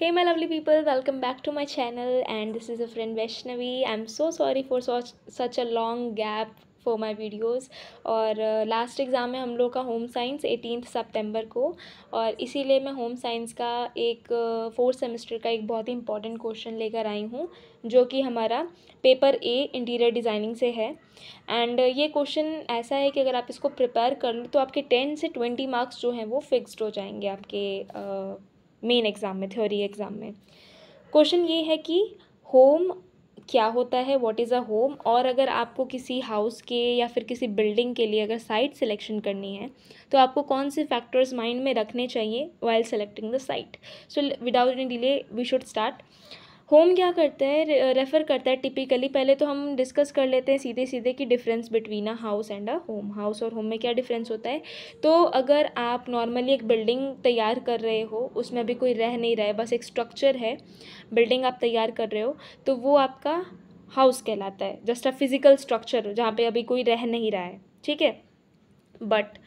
hey my lovely people welcome back to my channel and this is a friend Vaishnavi I'm so sorry for such such a long gap for my videos और last exam है हम लोग का home science eighteen सितंबर को और इसीलिए मैं home science का एक फोर्थ uh, सेमेस्टर का एक बहुत ही इंपॉर्टेंट क्वेश्चन लेकर आई हूँ जो कि हमारा पेपर ए इंटीरियर डिज़ाइनिंग से है एंड uh, ये क्वेश्चन ऐसा है कि अगर आप इसको प्रिपेयर कर लो तो आपके टेन से ट्वेंटी मार्क्स जो हैं वो फिक्सड हो जाएंगे आपके uh, मेन एग्ज़ाम में थ्योरी एग्ज़ाम में क्वेश्चन ये है कि होम क्या होता है व्हाट इज़ अ होम और अगर आपको किसी हाउस के या फिर किसी बिल्डिंग के लिए अगर साइट सिलेक्शन करनी है तो आपको कौन से फैक्टर्स माइंड में रखने चाहिए while selecting the site so without any delay we should start home क्या करता है रेफ़र uh, करता है टिपिकली पहले तो हम डिस्कस कर लेते हैं सीधे सीधे कि difference between a house and a home house और होम में क्या डिफरेंस होता है तो अगर आप नॉर्मली एक बिल्डिंग तैयार कर रहे हो उसमें अभी कोई रह नहीं रहा है बस एक स्ट्रक्चर है बिल्डिंग आप तैयार कर रहे हो तो वो आपका हाउस कहलाता है जस्ट अ फिज़िकल स्ट्रक्चर जहाँ पर अभी कोई रह नहीं रहा है ठीक है बट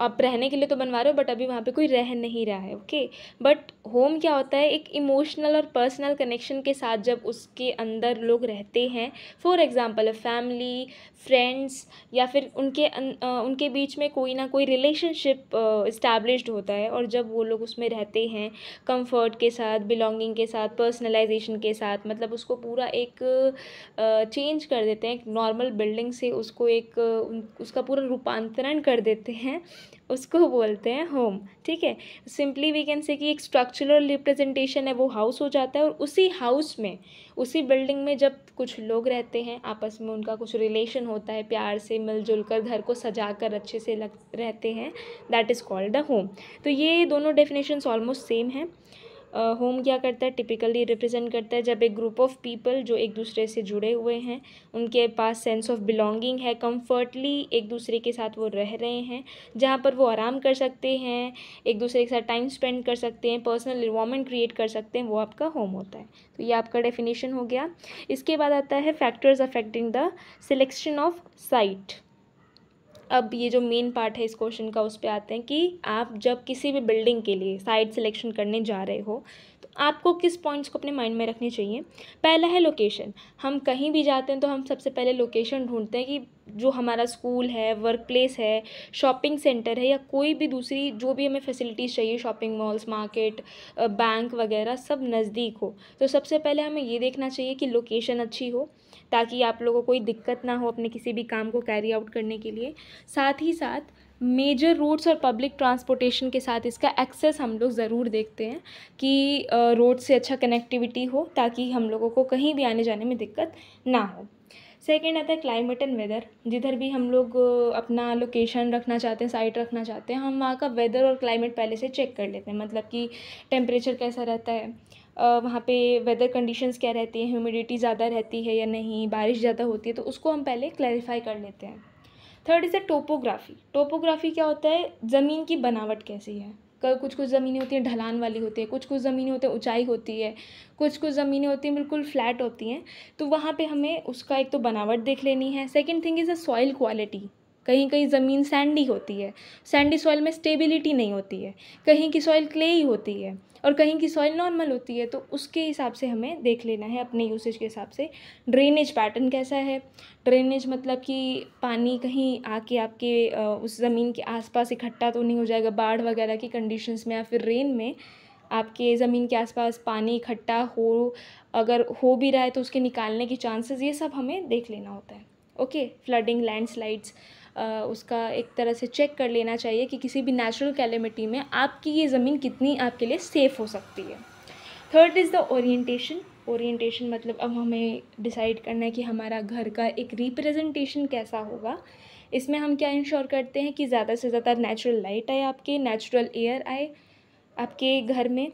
आप रहने के लिए तो बनवा रहे हो बट अभी वहाँ पे कोई रह नहीं रहा है ओके बट होम क्या होता है एक इमोशनल और पर्सनल कनेक्शन के साथ जब उसके अंदर लोग रहते हैं फॉर एग्ज़ाम्पल फैमिली फ्रेंड्स या फिर उनके अं, उनके बीच में कोई ना कोई रिलेशनशिप इस्टेब्लिश्ड होता है और जब वो लोग उसमें रहते हैं कम्फर्ट के साथ बिलोंगिंग के साथ पर्सनलाइजेशन के साथ मतलब उसको पूरा एक चेंज कर देते हैं नॉर्मल बिल्डिंग से उसको एक उसका पूरा रूपांतरण कर देते हैं उसको बोलते हैं होम ठीक है सिंपली वी कैन से कि एक स्ट्रक्चरल रिप्रेजेंटेशन है वो हाउस हो जाता है और उसी हाउस में उसी बिल्डिंग में जब कुछ लोग रहते हैं आपस में उनका कुछ रिलेशन होता है प्यार से मिलजुल कर घर को सजा कर अच्छे से लग रहते हैं that is called the home तो ये दोनों डेफिनेशंस ऑलमोस्ट सेम हैं होम क्या करता है टिपिकली रिप्रेजेंट करता है जब एक ग्रुप ऑफ पीपल जो एक दूसरे से जुड़े हुए हैं उनके पास सेंस ऑफ बिलोंगिंग है कंफर्टली एक दूसरे के साथ वो रह रहे हैं जहाँ पर वो आराम कर सकते हैं एक दूसरे के साथ टाइम स्पेंड कर सकते हैं पर्सनल इन्वामेंट क्रिएट कर सकते हैं वो आपका होम होता है तो ये आपका डेफिनेशन हो गया इसके बाद आता है factors affecting the selection of site अब ये जो मेन पार्ट है इस क्वेश्चन का उस पर आते हैं कि आप जब किसी भी बिल्डिंग के लिए साइट सिलेक्शन करने जा रहे हो तो आपको किस पॉइंट्स को अपने माइंड में रखने चाहिए पहला है लोकेशन हम कहीं भी जाते हैं तो हम सबसे पहले लोकेशन ढूंढते हैं कि जो हमारा स्कूल है वर्क प्लेस है शॉपिंग सेंटर है या कोई भी दूसरी जो भी हमें फैसिलिटीज़ चाहिए शॉपिंग मॉल्स मार्केट बैंक वगैरह सब नज़दीक हो तो सबसे पहले हमें ये देखना चाहिए कि लोकेशन अच्छी हो ताकि आप लोगों को कोई दिक्कत ना हो अपने किसी भी काम को कैरी आउट करने के लिए साथ ही साथ मेजर रोड्स और पब्लिक ट्रांसपोर्टेशन के साथ इसका एक्सेस हम लोग ज़रूर देखते हैं कि रोड से अच्छा कनेक्टिविटी हो ताकि हम लोगों को कहीं भी आने जाने में दिक्कत ना हो सेकेंड आता है क्लाइमेट एंड वेदर जिधर भी हम लोग अपना लोकेशन रखना चाहते हैं साइट रखना चाहते हैं हम वहाँ का वेदर और क्लाइमेट पहले से चेक कर लेते हैं मतलब कि टेम्परेचर कैसा रहता है वहाँ पे वेदर कंडीशंस क्या रहती हैं ह्यूमिडिटी ज़्यादा रहती है या नहीं बारिश ज़्यादा होती है तो उसको हम पहले क्लैरिफाई कर लेते हैं third is a topography topography क्या होता है ज़मीन की बनावट कैसी है कुछ कुछ ज़मीनें होती हैं ढलान वाली होती है कुछ कुछ ज़मीनें होती हैं ऊंचाई होती है कुछ कुछ ज़मीनें होती हैं बिल्कुल फ्लैट होती हैं तो वहाँ पे हमें उसका एक तो बनावट देख लेनी है second thing is a soil quality कहीं कहीं ज़मीन सैंडी होती है सैंडी सॉइल में स्टेबिलिटी नहीं होती है कहीं की सॉइल क्ले ही होती है और कहीं की सॉइल नॉर्मल होती है तो उसके हिसाब से हमें देख लेना है अपने यूसेज के हिसाब से ड्रेनेज पैटर्न कैसा है ड्रेनेज मतलब कि पानी कहीं आके आपके उस ज़मीन के आसपास इकट्ठा तो नहीं हो जाएगा बाढ़ वगैरह की कंडीशंस में या फिर रेन में आपके ज़मीन के आसपास पानी इकट्ठा हो अगर हो भी रहा है तो उसके निकालने के चांसेस ये सब हमें देख लेना होता है ओके फ्लडिंग लैंडस्लाइड्स उसका एक तरह से चेक कर लेना चाहिए कि किसी भी नेचुरल कैलेमिटी में आपकी ये ज़मीन कितनी आपके लिए सेफ़ हो सकती है third is the orientation orientation मतलब अब हमें डिसाइड करना है कि हमारा घर का एक रिप्रेजेंटेशन कैसा होगा इसमें हम क्या इंश्योर करते हैं कि ज़्यादा से ज़्यादा नेचुरल लाइट आए आपके नेचुरल एयर आए आपके घर में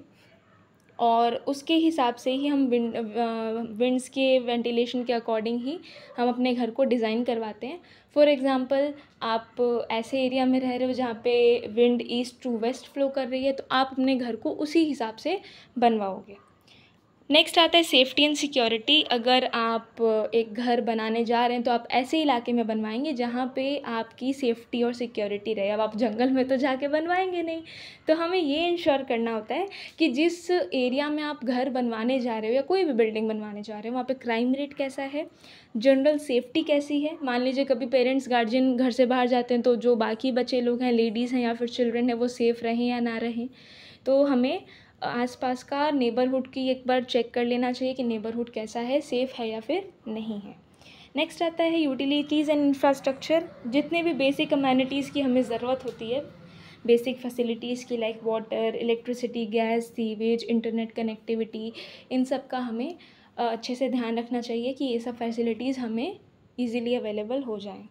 और उसके हिसाब से ही हम विंड विंड्स के वेंटिलेशन के अकॉर्डिंग ही हम अपने घर को डिज़ाइन करवाते हैं फॉर एग्ज़ाम्पल आप ऐसे एरिया में रह रहे हो जहाँ पे wind east to west flow कर रही है तो आप अपने घर को उसी हिसाब से बनवाओगे नेक्स्ट आता है सेफ़्टी एंड सिक्योरिटी अगर आप एक घर बनाने जा रहे हैं तो आप ऐसे इलाके में बनवाएंगे जहाँ पे आपकी सेफ़्टी और सिक्योरिटी रहे अब आप जंगल में तो जाके बनवाएंगे नहीं तो हमें ये इंश्योर करना होता है कि जिस एरिया में आप घर बनवाने जा रहे हो या कोई भी बिल्डिंग बनवाने जा रहे हो वहाँ पर क्राइम रेट कैसा है जनरल सेफ्टी कैसी है मान लीजिए कभी पेरेंट्स गार्जियन घर से बाहर जाते हैं तो जो बाकी बचे लोग हैं लेडीज़ हैं या फिर चिल्ड्रेन हैं वो सेफ़ रहें या ना रहें तो हमें आसपास का नेबरहुड की एक बार चेक कर लेना चाहिए कि नेबरहुड कैसा है सेफ़ है या फिर नहीं है नेक्स्ट आता है यूटिलिटीज़ एंड इंफ्रास्ट्रक्चर जितने भी बेसिक कम्यूनिटीज़ की हमें ज़रूरत होती है बेसिक फैसिलिटीज़ की like water electricity gas sewage internet connectivity इन सब का हमें अच्छे से ध्यान रखना चाहिए कि ये सब फैसिलिटीज़ हमें ईज़िली अवेलेबल हो जाएं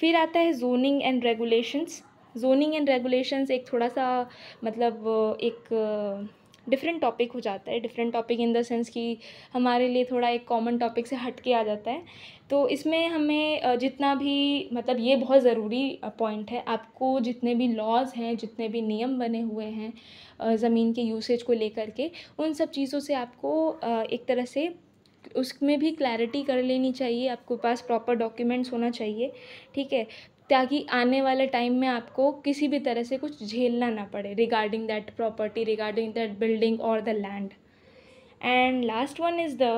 फिर आता है zoning and regulations zoning and regulations एक थोड़ा सा मतलब एक डिफरेंट टॉपिक हो जाता है different topic in the sense कि हमारे लिए थोड़ा एक कॉमन टॉपिक से हट के आ जाता है तो इसमें हमें जितना भी मतलब ये बहुत ज़रूरी पॉइंट है आपको जितने भी लॉज हैं जितने भी नियम बने हुए हैं ज़मीन के यूसेज को लेकर के उन सब चीज़ों से आपको एक तरह से उसमें भी क्लैरिटी कर लेनी चाहिए आपके पास प्रॉपर डॉक्यूमेंट्स होना चाहिए ठीक है ताकि आने वाले टाइम में आपको किसी भी तरह से कुछ झेलना ना पड़े regarding that property regarding that building और the land and last one is the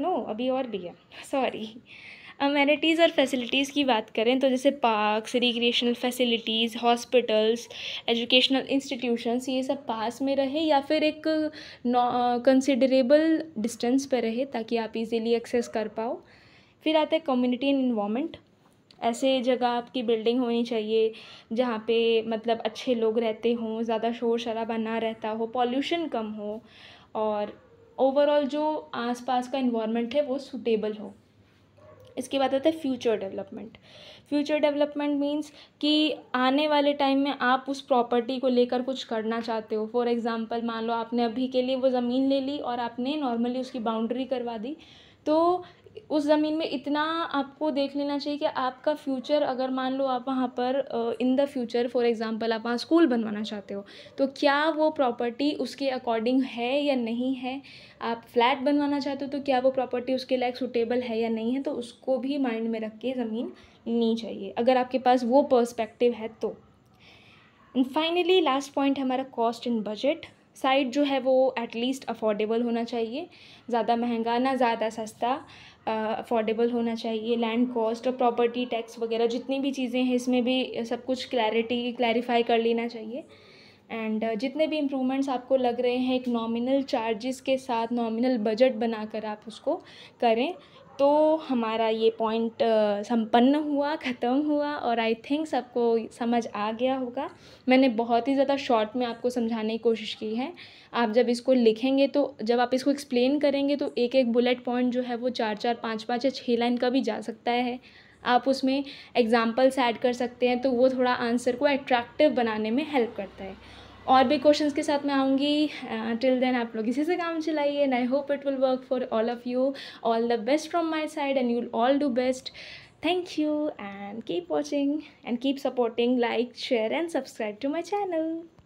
no अभी और भी है सॉरी अमेनिटीज़ और फैसिलिटीज़ की बात करें तो जैसे parks recreational facilities hospitals educational institutions ये सब पास में रहे या फिर एक कंसिडरेबल डिस्टेंस पर रहे ताकि आप इजीली एक्सेस कर पाओ फिर आता है कम्युनिटी एंड इन्वामेंट ऐसे जगह आपकी बिल्डिंग होनी चाहिए जहाँ पे मतलब अच्छे लोग रहते हों ज़्यादा शोर शराबा ना रहता हो पॉल्यूशन कम हो और ओवरऑल जो आसपास का इन्वामेंट है वो सूटेबल हो इसके बाद आता है future development future development means कि आने वाले टाइम में आप उस प्रॉपर्टी को लेकर कुछ करना चाहते हो फॉर एग्ज़ाम्पल मान लो आपने अभी के लिए वो ज़मीन ले ली और आपने नॉर्मली उसकी बाउंड्री करवा दी तो उस ज़मीन में इतना आपको देख लेना चाहिए कि आपका फ्यूचर अगर मान लो आप वहाँ पर in the future for example आप वहाँ स्कूल बनवाना चाहते हो तो क्या वो प्रॉपर्टी उसके अकॉर्डिंग है या नहीं है आप फ्लैट बनवाना चाहते हो तो क्या वो प्रॉपर्टी उसके लायक सुटेबल है या नहीं है तो उसको भी माइंड में रख के ज़मीन लेनी चाहिए अगर आपके पास वो पर्स्पेक्टिव है तो एंड फाइनली लास्ट पॉइंट हमारा कॉस्ट इन बजट साइट जो है वो एटलीस्ट अफोर्डेबल होना चाहिए ज़्यादा महंगा ना ज़्यादा सस्ता अफोर्डेबल होना चाहिए लैंड कॉस्ट और प्रॉपर्टी टैक्स वगैरह जितनी भी चीज़ें हैं इसमें भी सब कुछ क्लैरिटी क्लैरिफाई कर लेना चाहिए एंड uh, जितने भी इम्प्रूवमेंट्स आपको लग रहे हैं एक नॉमिनल चार्जेस के साथ नॉमिनल बजट बनाकर आप उसको करें तो हमारा ये पॉइंट संपन्न हुआ ख़त्म हुआ और आई थिंक सबको समझ आ गया होगा मैंने बहुत ही ज़्यादा शॉर्ट में आपको समझाने की कोशिश की है आप जब इसको लिखेंगे तो जब आप इसको एक्सप्लेन करेंगे तो एक एक बुलेट पॉइंट जो है वो चार चार पाँच पाँच या छः लाइन का भी जा सकता है आप उसमें एग्ज़ाम्पल्स ऐड कर सकते हैं तो वो थोड़ा आंसर को एट्रैक्टिव बनाने में हेल्प करता है और भी क्वेश्चंस के साथ मैं आऊँगी टिल देन आप लोग इसी से काम चलाइए and I hope it will work for all of you all the best from my side and you all do best thank you and keep watching and keep supporting like share and subscribe to my channel